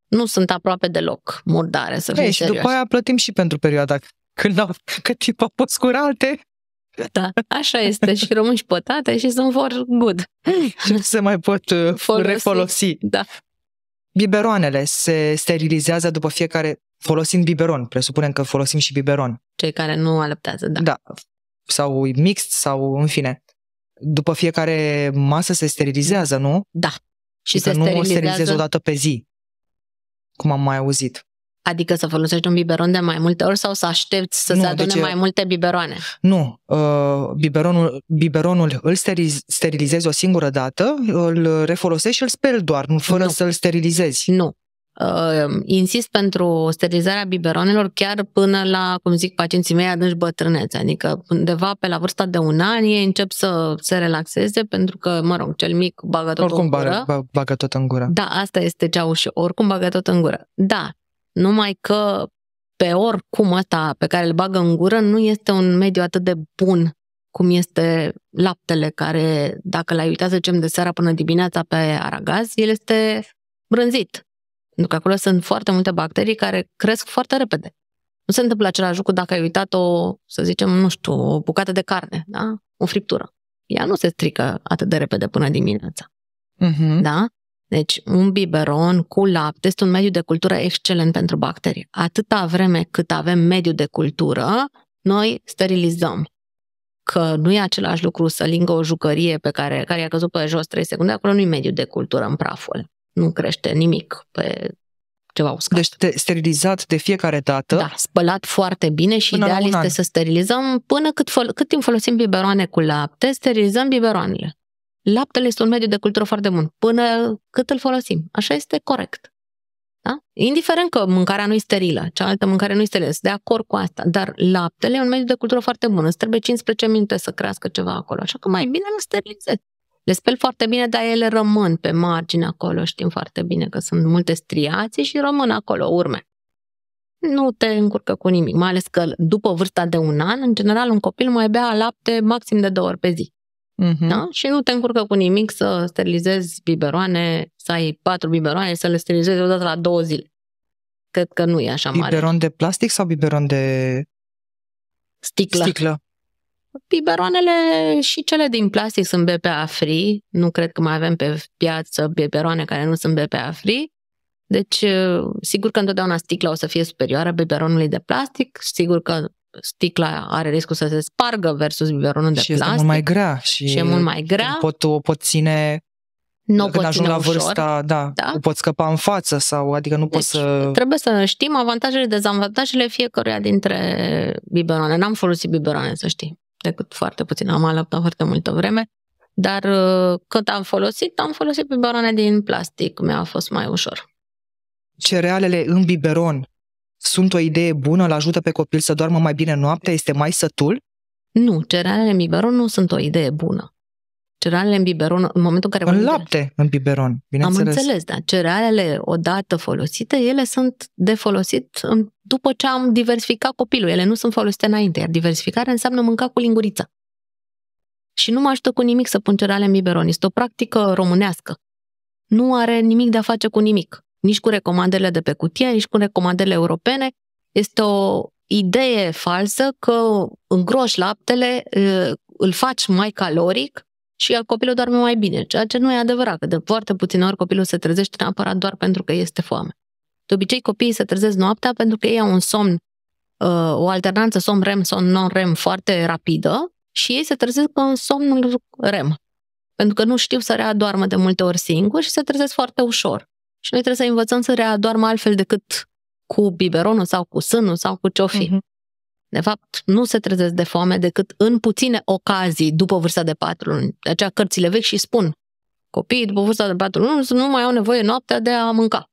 nu sunt aproape deloc murdare, să fie Și serioși. după aia plătim și pentru perioada când, au, când timp a fost curate, da, așa este. și rămân pătate și sunt vor good. și se mai pot uh, folosi. refolosi. Da. Biberoanele se sterilizează după fiecare folosind biberon. Presupunem că folosim și biberon. Cei care nu alăptează, da. Da. Sau mixt, sau în fine. După fiecare masă se sterilizează, nu? Da. Și să adică se nu sterilizează... o sterilizez o dată pe zi, cum am mai auzit. Adică să folosești un biberon de mai multe ori sau să aștepți să nu, se adune deci, mai multe biberoane? Nu. Uh, biberonul, biberonul îl sterilizezi o singură dată, îl refolosești și îl speli doar, nu fără nu. să-l sterilizezi. Nu. Uh, insist pentru sterilizarea biberonelor chiar până la, cum zic pacienții mei, adânci bătrânețe. Adică undeva pe la vârsta de un an ei încep să se relaxeze pentru că, mă rog, cel mic bagă tot Oricum în gură. Oricum bagă tot în gură. Da, asta este cea ușă. Oricum bagă tot în gură. Da, numai că pe oricum ăsta pe care îl bagă în gură nu este un mediu atât de bun cum este laptele care, dacă l-ai uitat, să zicem, de seara până dimineața pe aragaz, el este brânzit. Pentru că acolo sunt foarte multe bacterii care cresc foarte repede. Nu se întâmplă același lucru dacă ai uitat o, să zicem, nu știu, o bucată de carne, da? O friptură. Ea nu se strică atât de repede până dimineața. Uh-huh. Da? Deci un biberon cu lapte este un mediu de cultură excelent pentru bacterii. Atâta vreme cât avem mediu de cultură, noi sterilizăm. Că nu e același lucru să lingă o jucărie pe care, care i-a căzut pe jos 3 secunde, acolo nu e mediu de cultură în praful. Nu crește nimic pe ceva uscat. Deci te, sterilizat de fiecare dată. Da, spălat foarte bine și ideal este an. să sterilizăm până cât, fol- cât timp folosim biberoane cu lapte, sterilizăm biberoanele laptele este un mediu de cultură foarte bun, până cât îl folosim. Așa este corect. Da? Indiferent că mâncarea nu e sterilă, cealaltă mâncare nu e sterilă, sunt de acord cu asta, dar laptele e un mediu de cultură foarte bun, îți trebuie 15 minute să crească ceva acolo, așa că mai bine nu sterilizezi. Le speli foarte bine, dar ele rămân pe margine acolo, știm foarte bine că sunt multe striații și rămân acolo urme. Nu te încurcă cu nimic, mai ales că după vârsta de un an, în general, un copil mai bea lapte maxim de două ori pe zi. Uh-huh. Da? Și nu te încurcă cu nimic să sterilizezi biberoane, să ai patru biberoane, să le sterilizezi odată la două zile. Cred că nu e așa biberon mare. Biberon de plastic sau biberon de sticlă? sticlă. Biberoanele și cele din plastic sunt BPA free. Nu cred că mai avem pe piață biberoane care nu sunt BPA free. Deci, sigur că întotdeauna sticla o să fie superioară biberonului de plastic, sigur că sticla are riscul să se spargă versus biberonul de și plastic. Și e mult mai grea. Și, și e mult mai grea. Pot, o pot ține nu când ajung la ușor, vârsta, da, da, o pot scăpa în față sau, adică nu deci, pot să... trebuie să știm avantajele, dezavantajele fiecăruia dintre biberoane. N-am folosit biberoane, să știi, decât foarte puțin. Am alăptat foarte multă vreme, dar uh, cât am folosit, am folosit biberoane din plastic. Mi-a fost mai ușor. Cerealele în biberon sunt o idee bună, îl ajută pe copil să doarmă mai bine noaptea, este mai sătul? Nu, cerealele în biberon nu sunt o idee bună. Cerealele în biberon, în momentul în care... În lapte, în biberon, bineînțeles. Am înțeles, da. Cerealele, odată folosite, ele sunt de folosit în... după ce am diversificat copilul. Ele nu sunt folosite înainte, iar diversificarea înseamnă mânca cu linguriță. Și nu mă ajută cu nimic să pun cereale în biberon. Este o practică românească. Nu are nimic de a face cu nimic nici cu recomandările de pe cutie, nici cu recomandările europene. Este o idee falsă că îngroși laptele, îl faci mai caloric și copilul doarme mai bine, ceea ce nu e adevărat, că de foarte puține ori copilul se trezește neapărat doar pentru că este foame. De obicei, copiii se trezesc noaptea pentru că ei au un somn, o alternanță somn-REM, somn-non-REM foarte rapidă și ei se trezesc în somnul REM, pentru că nu știu să readoarmă de multe ori singuri și se trezesc foarte ușor. Și noi trebuie să învățăm să readoarmă altfel decât cu biberonul sau cu sânul sau cu ce fi. Uh-huh. De fapt, nu se trezesc de foame decât în puține ocazii după vârsta de patru luni. De aceea cărțile vechi și spun copiii după vârsta de patru luni nu mai au nevoie noaptea de a mânca,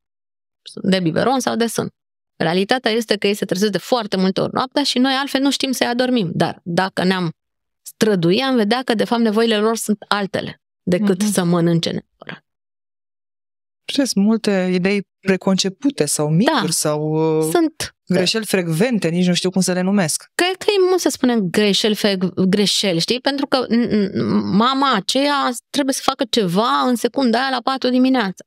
de biberon sau de sân. Realitatea este că ei se trezesc de foarte multe ori noaptea și noi altfel nu știm să-i adormim. Dar dacă ne-am străduit, am vedea că de fapt nevoile lor sunt altele decât uh-huh. să mănânce neapărat sunt multe idei preconcepute sau micuri da, sau uh, sunt greșeli frecvente, nici nu știu cum să le numesc. Cred că e mult să spunem greșeli, greșeli, știi? Pentru că mama aceea trebuie să facă ceva în secunda aia la 4 dimineața.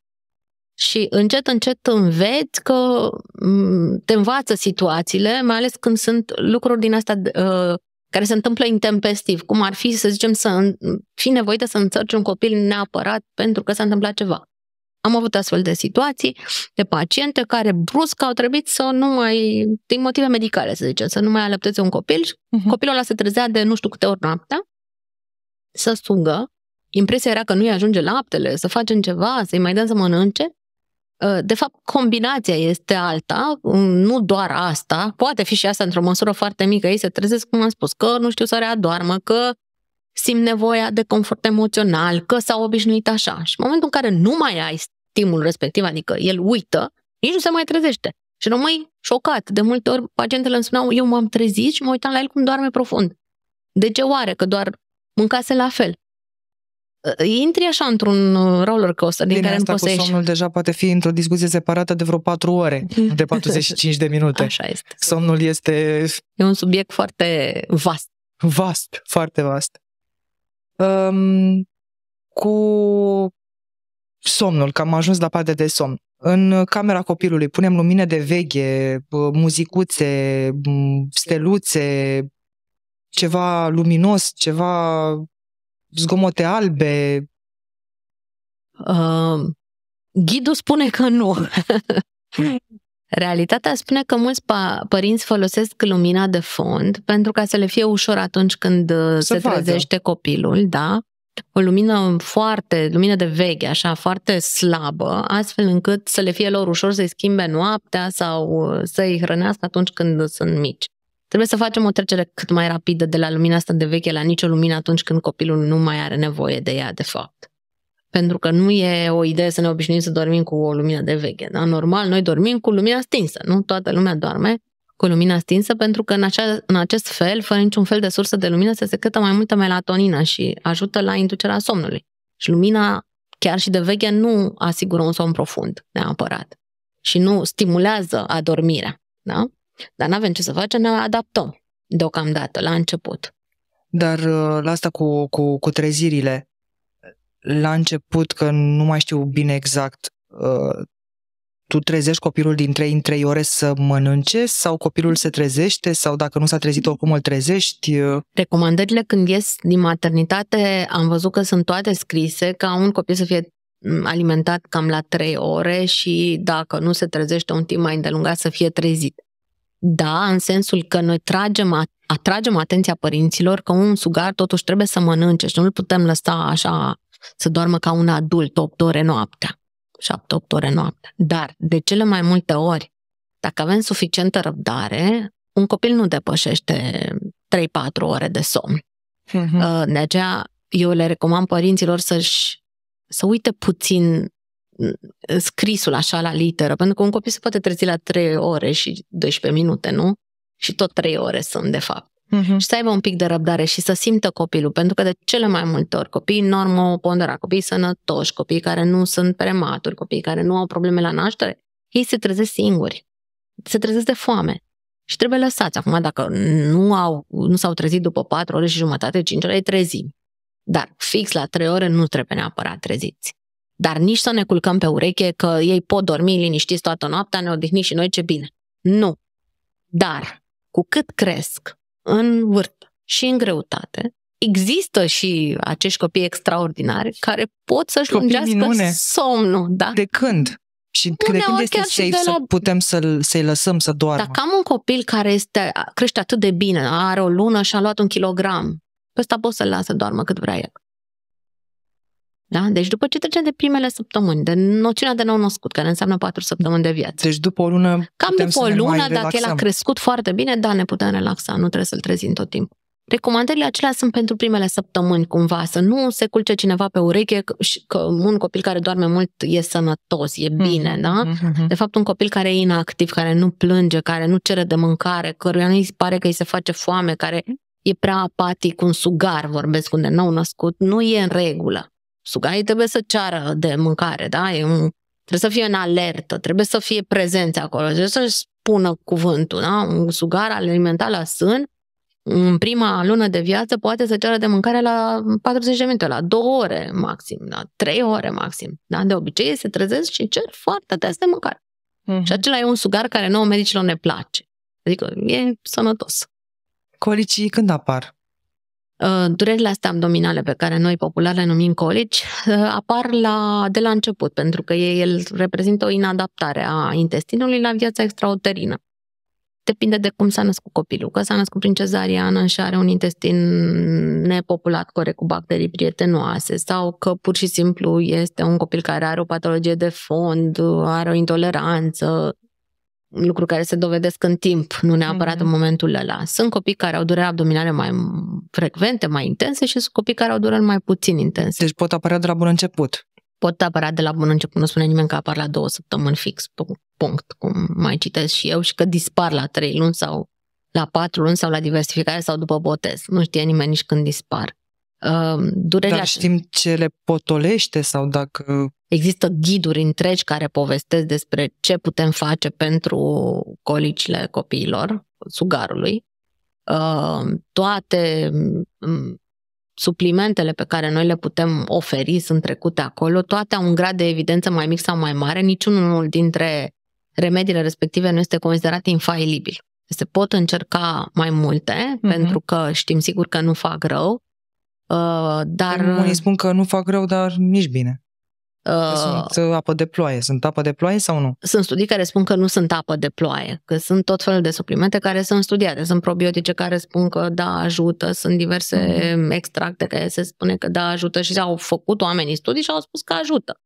Și încet, încet înveți că mm, te învață situațiile, mai ales când sunt lucruri din astea uh, care se întâmplă intempestiv, cum ar fi, să zicem, să fi nevoită să înțărci un copil neapărat pentru că s-a întâmplat ceva. Am avut astfel de situații de paciente care brusc au trebuit să nu mai, din motive medicale să zicem, să nu mai alăpteze un copil. Uh-huh. Copilul ăla se trezea de nu știu câte ori noaptea să sugă. Impresia era că nu-i ajunge laptele, să facem ceva, să-i mai dăm să mănânce. Uh, de fapt, combinația este alta, mm, nu doar asta, poate fi și asta într-o măsură foarte mică. Ei se trezesc, cum am spus, că nu știu să readoarmă, că simt nevoia de confort emoțional, că s-au obișnuit așa. Și în momentul în care nu mai ai stimul respectiv, adică el uită, nici nu se mai trezește. Și rămâi șocat. De multe ori pacientele îmi spuneau, eu m-am trezit și mă uitam la el cum doarme profund. De ce oare? Că doar mâncase la fel. Intri așa într-un uh, roller coaster din Bine, care asta nu poți cu somnul deja poate fi într-o discuție separată de vreo 4 ore, de 45 de minute. Așa este. Somnul este... E un subiect foarte vast. Vast, foarte vast um, cu somnul, că am ajuns la partea de somn. În camera copilului punem lumine de veche, muzicuțe, steluțe, ceva luminos, ceva zgomote albe. Uh, ghidul spune că nu. Realitatea spune că mulți pa- părinți folosesc lumina de fond pentru ca să le fie ușor atunci când uh, să se trezește copilul, da? O lumină foarte, lumină de veche, așa, foarte slabă, astfel încât să le fie lor ușor să-i schimbe noaptea sau uh, să-i hrănească atunci când sunt mici. Trebuie să facem o trecere cât mai rapidă de la lumina asta de veche la nicio lumină atunci când copilul nu mai are nevoie de ea, de fapt. Pentru că nu e o idee să ne obișnuim să dormim cu o lumină de veche. Da? Normal, noi dormim cu lumina stinsă, nu? Toată lumea doarme cu lumina stinsă, pentru că în, acea, în acest fel, fără niciun fel de sursă de lumină, se secretă mai multă melatonină și ajută la inducerea somnului. Și lumina, chiar și de veche, nu asigură un somn profund neapărat și nu stimulează adormirea. Da? Dar nu avem ce să facem, ne adaptăm deocamdată, la început. Dar uh, la asta cu, cu, cu trezirile, la început, că nu mai știu bine exact, uh, tu trezești copilul din 3 în 3 ore să mănânce sau copilul se trezește sau dacă nu s-a trezit oricum îl trezești? Uh, Recomandările când ies din maternitate am văzut că sunt toate scrise ca un copil să fie mm, alimentat cam la 3 ore și dacă nu se trezește un timp mai îndelungat să fie trezit. Da, în sensul că noi tragem, atragem atenția părinților că un sugar totuși trebuie să mănânce și nu îl putem lăsa așa să doarmă ca un adult 8 ore noaptea, 7-8 ore noaptea. Dar, de cele mai multe ori, dacă avem suficientă răbdare, un copil nu depășește 3-4 ore de somn. Uh-huh. De aceea, eu le recomand părinților să-și să uite puțin mm, scrisul așa la literă, pentru că un copil se poate trezi la 3 ore și 12 minute, nu? Și tot 3 ore sunt, de fapt uh-huh. și să aibă un pic de răbdare și să simtă copilul, pentru că de cele mai multe ori copiii normă pondera, copiii sănătoși, copiii care nu sunt prematuri, copiii care nu au probleme la naștere, ei se trezesc singuri, se trezesc de foame și trebuie lăsați. Acum, dacă nu, au, nu s-au trezit după 4 ore și jumătate, 5 ore, îi trezim. Dar fix la 3 ore nu trebuie neapărat treziți. Dar nici să ne culcăm pe ureche că ei pot dormi liniștiți toată noaptea, ne odihni și noi ce bine. Nu. Dar cu cât cresc, în vârstă și în greutate, există și acești copii extraordinari care pot să-și copii lungească minune. somnul. Da? De când? Și Uneori de când este safe la... putem să-l, să-i lăsăm să doarmă? Dacă am un copil care este, crește atât de bine, are o lună și a luat un kilogram, pe ăsta poți să-l lasă doarmă cât vrea el. Da? Deci după ce trecem de primele săptămâni, de noțiunea de nou născut, care înseamnă patru săptămâni de viață. Deci după o lună Cam după o lună, dacă el a crescut foarte bine, da, ne putem relaxa, nu trebuie să-l trezim tot timpul. Recomandările acelea sunt pentru primele săptămâni, cumva, să nu se culce cineva pe ureche că un copil care doarme mult e sănătos, e mm-hmm. bine, da? mm-hmm. da? De fapt, un copil care e inactiv, care nu plânge, care nu cere de mâncare, căruia nu îi pare că îi se face foame, care e prea apatic, un sugar, vorbesc unde un nou născut, nu e în regulă sugarii trebuie să ceară de mâncare, da? E un, trebuie să fie în alertă, trebuie să fie prezenți acolo, trebuie să-și spună cuvântul, da? Un sugar alimentat la sân, în prima lună de viață, poate să ceară de mâncare la 40 de minute, la 2 ore maxim, la 3 ore maxim, da? De obicei se trezesc și cer foarte des de mâncare. Mm-hmm. Și acela e un sugar care nouă medicilor ne place. Adică e sănătos. Colicii când apar? Uh, durerile astea abdominale pe care noi popular le numim colici uh, apar la, de la început, pentru că el reprezintă o inadaptare a intestinului la viața extrauterină. Depinde de cum s-a născut copilul, că s-a născut prin cezariană și are un intestin nepopulat corect cu bacterii prietenoase sau că pur și simplu este un copil care are o patologie de fond, uh, are o intoleranță, lucruri care se dovedesc în timp, nu neapărat mm-hmm. în mhm. momentul ăla. Sunt copii care au dureri abdominale mai frecvente, mai intense și sunt copii care au dureri mai puțin intense. Deci pot apărea de la bun început. Pot apărea de la bun început, nu spune nimeni că apar la două săptămâni fix, punct, cum mai citesc și eu, și că dispar la trei luni sau la patru luni sau la diversificare sau după botez. Nu știe nimeni nici când dispar. Ehm, durerea... Dar știm ce le potolește sau dacă... Există ghiduri întregi care povestesc despre ce putem face pentru colicile copiilor, sugarului. Ehm, toate mm, suplimentele pe care noi le putem oferi sunt trecute acolo, toate au un grad de evidență mai mic sau mai mare, niciunul dintre remediile respective nu este considerat infailibil. Se pot încerca mai multe, uh-huh. pentru că știm sigur că nu fac rău, Uh, dar... Unii spun că nu fac rău, dar nici bine. Uh, sunt apă de ploaie. Sunt apă de ploaie sau nu? Sunt studii care spun că nu sunt apă de ploaie, că sunt tot felul de suplimente care sunt studiate. Sunt probiotice care spun că da, ajută, sunt diverse mhm. extracte care se spune că da, ajută și au făcut oamenii studii și au spus că ajută.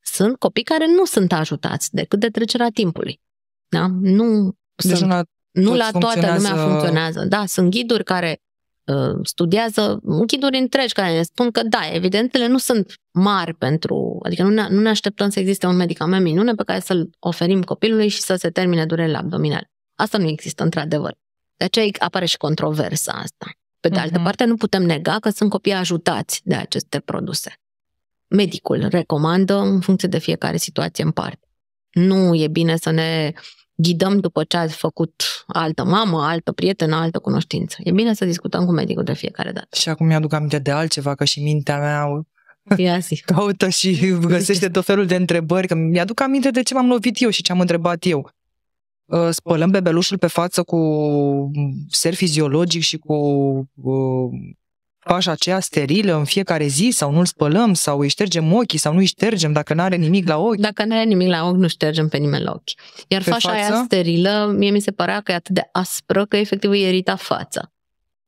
Sunt copii care nu sunt ajutați decât de trecerea timpului. Da? Nu deci sunt, la, nu la toată lumea funcționează. Da, sunt ghiduri care Uh, studiază închiduri întregi care ne spun că da, evidentele nu sunt mari pentru, adică nu ne, nu ne așteptăm să existe un medicament minune pe care să-l oferim copilului și să se termine durerile abdominale. Asta nu există într-adevăr. De aceea apare și controversa asta. Pe de altă uh-huh. parte, nu putem nega că sunt copii ajutați de aceste produse. Medicul recomandă în funcție de fiecare situație în parte. Nu e bine să ne ghidăm după ce a făcut altă mamă, altă prietenă, altă cunoștință. E bine să discutăm cu medicul de fiecare dată. Și acum mi-aduc aminte de altceva, că și mintea mea Iasi. caută și găsește tot felul de întrebări, că mi-aduc aminte de ce m-am lovit eu și ce am întrebat eu. Uh, spălăm bebelușul pe față cu ser fiziologic și cu uh, pașa aceea sterilă în fiecare zi sau nu-l spălăm sau îi ștergem ochii sau nu îi ștergem dacă nu are nimic la ochi. Dacă nu are nimic la ochi, nu ștergem pe nimeni la ochi. Iar pe față? aia sterilă, mie mi se părea că e atât de aspră că efectiv îi erita fața.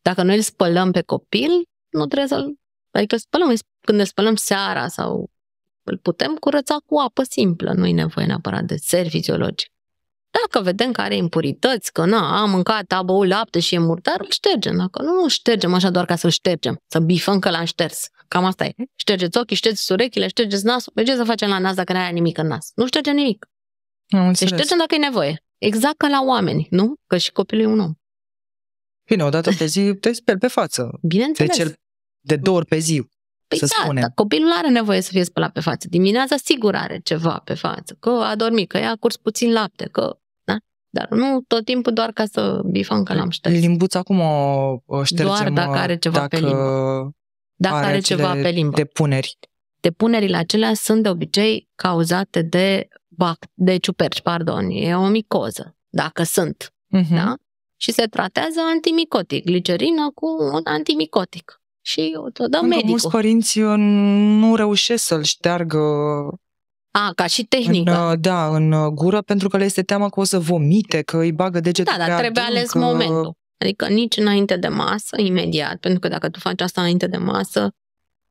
Dacă noi îl spălăm pe copil, nu trebuie să-l... Adică spălăm, când îl spălăm seara sau îl putem curăța cu apă simplă, nu e nevoie neapărat de ser fiziologic. Dacă vedem că are impurități, că na, a mâncat, a lapte și e murdar, îl ștergem. Dacă nu, nu ștergem așa doar ca să ștergem, să bifăm că l-am șters. Cam asta e. Ștergeți ochii, ștergeți urechile, ștergeți nasul. De ce să facem la nas dacă nu are nimic în nas? Nu ștergem nimic. Deci Se ștergem dacă e nevoie. Exact ca la oameni, nu? Că și copilul e un om. Bine, odată pe zi te speli pe față. Bineînțeles. De, cel, de două ori pe zi, Păi să da, spunem. Dar copilul are nevoie să fie spălat pe față. Dimineața sigur are ceva pe față, că a dormit, că i-a curs puțin lapte, că dar nu tot timpul doar ca să bifăm că l-am șters. Limbuța cum o, o ștergem? Doar dacă are ceva dacă pe limbă. Dacă are, are ceva pe limbă. Depuneri. Depunerile acelea sunt de obicei cauzate de, bac- de ciuperci, pardon, e o micoză, dacă sunt. Uh-huh. Da? Și se tratează antimicotic, glicerină cu un antimicotic. Și o dăm medicul. Mulți părinți uh, nu reușesc să-l șteargă a, ca și tehnică. În, da, în uh, gură, pentru că le este teamă că o să vomite, că îi bagă degetul Da, dar trebuie adânc, ales că... momentul. Adică nici înainte de masă, imediat, pentru că dacă tu faci asta înainte de masă,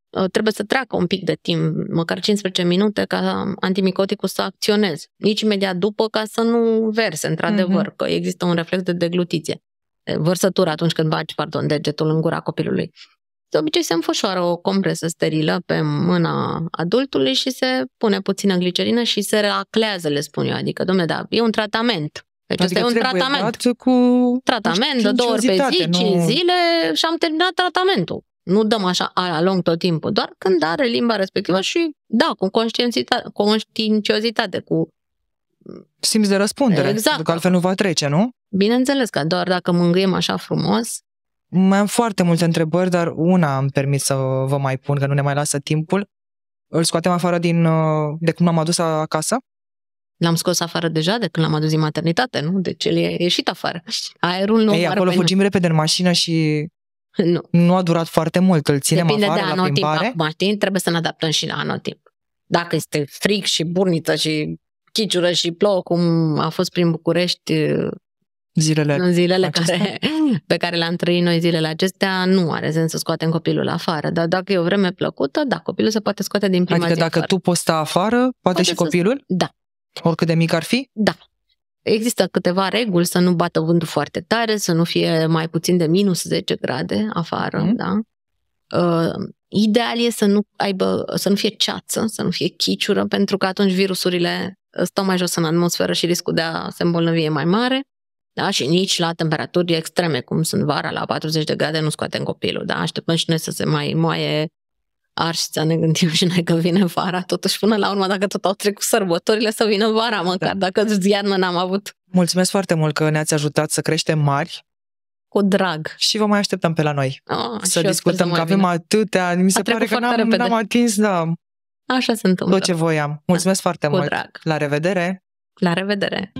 uh, trebuie să treacă un pic de timp, măcar 15 minute, ca antimicoticul să acționeze. Nici imediat după, ca să nu verse, într-adevăr, mm-hmm. că există un reflex de deglutiție. Vărsătură atunci când bagi, pardon, degetul în gura copilului de obicei se înfășoară o compresă sterilă pe mâna adultului și se pune puțină glicerină și se reaclează, le spun eu. Adică, domnule, da, e un tratament. Deci adică e un tratament. cu tratament de două ori pe zi, nu... cinci zile și am terminat tratamentul. Nu dăm așa a lung tot timpul, doar când are limba respectivă și, da, cu conștiinciozitate, cu Simți de răspundere, exact. că altfel nu va trece, nu? Bineînțeles că doar dacă mângâiem așa frumos, mai am foarte multe întrebări, dar una am permis să vă mai pun, că nu ne mai lasă timpul. Îl scoatem afară din, uh, de când l-am adus acasă? L-am scos afară deja de când l-am adus din maternitate, nu? Deci el e ieșit afară. Aerul nu Ei, acolo fugim repede în mașină și nu. nu a durat foarte mult. Îl ținem Depinde afară de la plimbare. Acum, știi, trebuie să ne adaptăm și la anotimp. Dacă este fric și burniță și chiciură și plouă, cum a fost prin București zilele, în zilele acestea? care, pe care le-am trăit noi zilele acestea, nu are sens să scoatem copilul afară. Dar dacă e o vreme plăcută, da, copilul se poate scoate din prima adică zi dacă afară. tu poți sta afară, poate, poate și copilul? Să... Da. Oricât de mic ar fi? Da. Există câteva reguli să nu bată vântul foarte tare, să nu fie mai puțin de minus 10 grade afară, mm. da? Uh, ideal e să nu aibă, să nu fie ceață, să nu fie chiciură, pentru că atunci virusurile stau mai jos în atmosferă și riscul de a se îmbolnăvi e mai mare da? și nici la temperaturi extreme, cum sunt vara, la 40 de grade, nu scoatem copilul. Da? Așteptăm și noi să se mai moaie arșița, ne gândim și noi că vine vara, totuși până la urmă, dacă tot au trecut sărbătorile, să vină vara, măcar da. dacă iarnă n-am avut. Mulțumesc foarte mult că ne-ați ajutat să creștem mari cu drag. Și vă mai așteptăm pe la noi Oh, să discutăm, că avem bine. atâtea, mi se pare că n-am, n-am atins, da. Așa se întâmplă. Tot ce voiam. Mulțumesc da. foarte cu mult. Drag. La revedere! La revedere!